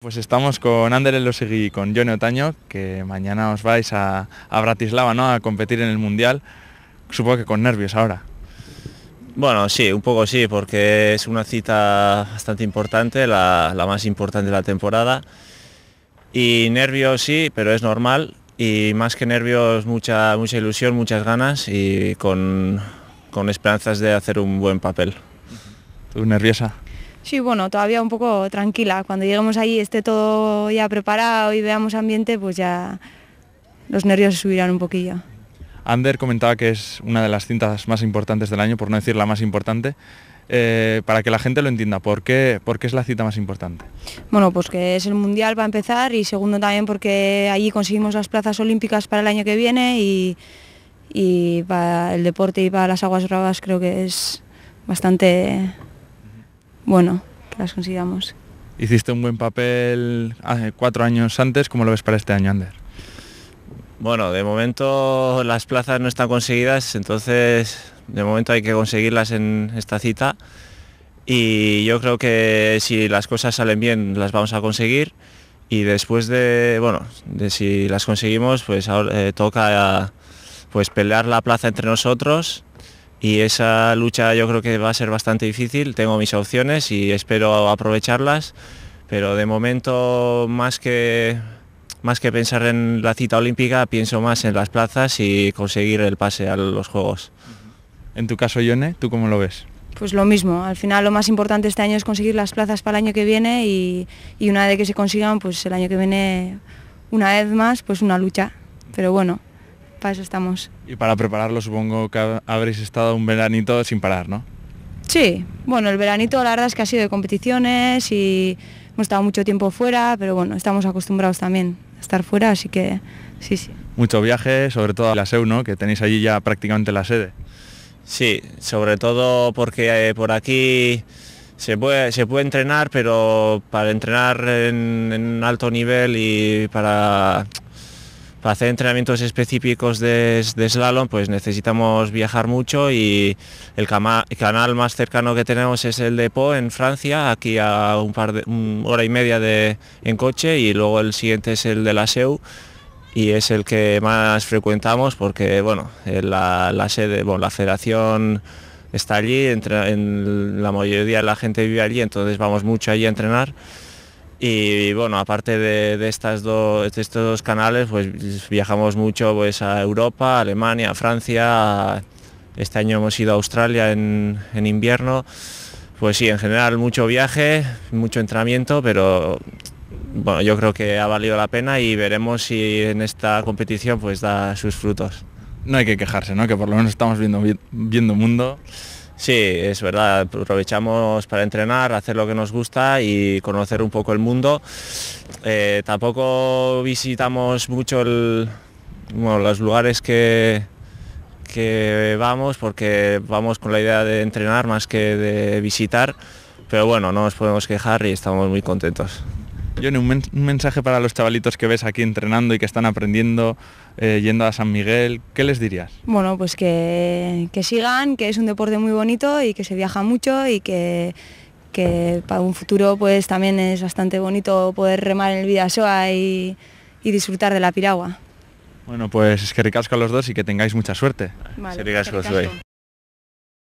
Pues estamos con Ander Elosegui y con Johnny Otaño, que mañana os vais a, Bratislava a competir en el Mundial, supongo que con nervios ahora. Bueno, sí, un poco sí, porque es una cita bastante importante, la, más importante de la temporada. Y nervios sí, pero es normal. Y más que nervios, mucha, mucha ilusión, muchas ganas y con, con esperanzas de hacer un buen papel. ¿Tú nerviosa? Sí, bueno, todavía un poco tranquila. Cuando lleguemos ahí esté todo ya preparado y veamos ambiente, pues ya los nervios se subirán un poquillo. Ander comentaba que es una de las cintas más importantes del año, por no decir la más importante. Eh, para que la gente lo entienda, ¿por qué, es la cita más importante? Bueno, pues que es el Mundial para empezar y segundo también porque allí conseguimos las plazas olímpicas para el año que viene y, para el deporte y para las aguas bravas creo que es bastante bueno las consigamos. Hiciste un buen papel hace ah, cuatro años antes, ¿cómo lo ves para este año, Ander? Bueno, de momento las plazas no están conseguidas, entonces de momento hay que conseguirlas en esta cita y yo creo que si las cosas salen bien las vamos a conseguir y después de, bueno, de si las conseguimos pues ahora eh, toca pues pelear la plaza entre nosotros y esa lucha yo creo que va a ser bastante difícil. Tengo mis opciones y espero aprovecharlas, pero de momento más que, más que pensar en la cita olímpica, pienso más en las plazas y conseguir el pase a los Juegos. En tu caso, Yone, ¿tú cómo lo ves? Pues lo mismo, al final lo más importante este año es conseguir las plazas para el año que viene y, y una vez que se consigan, pues el año que viene, una vez más, pues una lucha. Pero bueno, para eso estamos. Y para prepararlo supongo que habréis estado un veranito sin parar, ¿no? Sí, bueno, el veranito la verdad es que ha sido de competiciones y hemos estado mucho tiempo fuera, pero bueno, estamos acostumbrados también a estar fuera, así que sí, sí. Mucho viaje, sobre todo a la SEU, ¿no? Que tenéis allí ya prácticamente la sede. Sí, sobre todo porque eh, por aquí se puede, se puede entrenar, pero para entrenar en alto nivel y para para hacer entrenamientos específicos de, slalom pues necesitamos viajar mucho y el canal más cercano que tenemos es el de Po en Francia, aquí a un par de hora y media de, en coche y luego el siguiente es el de la SEU y es el que más frecuentamos porque bueno, eh, la, sede, la federación está allí, en la mayoría de la gente vive allí, entonces vamos mucho allí a entrenar y bueno, aparte de, estas dos, de estos dos canales, pues viajamos mucho pues, a Europa, Alemania, Francia. este año hemos ido a Australia en, invierno. Pues sí, en general mucho viaje, mucho entrenamiento, pero bueno, yo creo que ha valido la pena y veremos si en esta competición pues da sus frutos. No hay que quejarse, ¿no? Que por lo menos estamos viendo, viendo mundo. Sí, es verdad, aprovechamos para entrenar, hacer lo que nos gusta y conocer un poco el mundo. Eh, tampoco visitamos mucho los lugares que vamos porque vamos con la idea de entrenar más que de visitar, pero bueno, no nos podemos quejar y estamos muy contentos. Johnny, un, un, mensaje para los chavalitos que ves aquí entrenando y que están aprendiendo, eh, yendo a San Miguel, ¿qué les dirías? Bueno, pues que, sigan, que es un deporte muy bonito y que se viaja mucho y que, para un futuro pues también es bastante bonito poder remar en el Vidasoa y, y disfrutar de la piragua. Bueno, pues es que ricasco a los dos y que tengáis mucha suerte.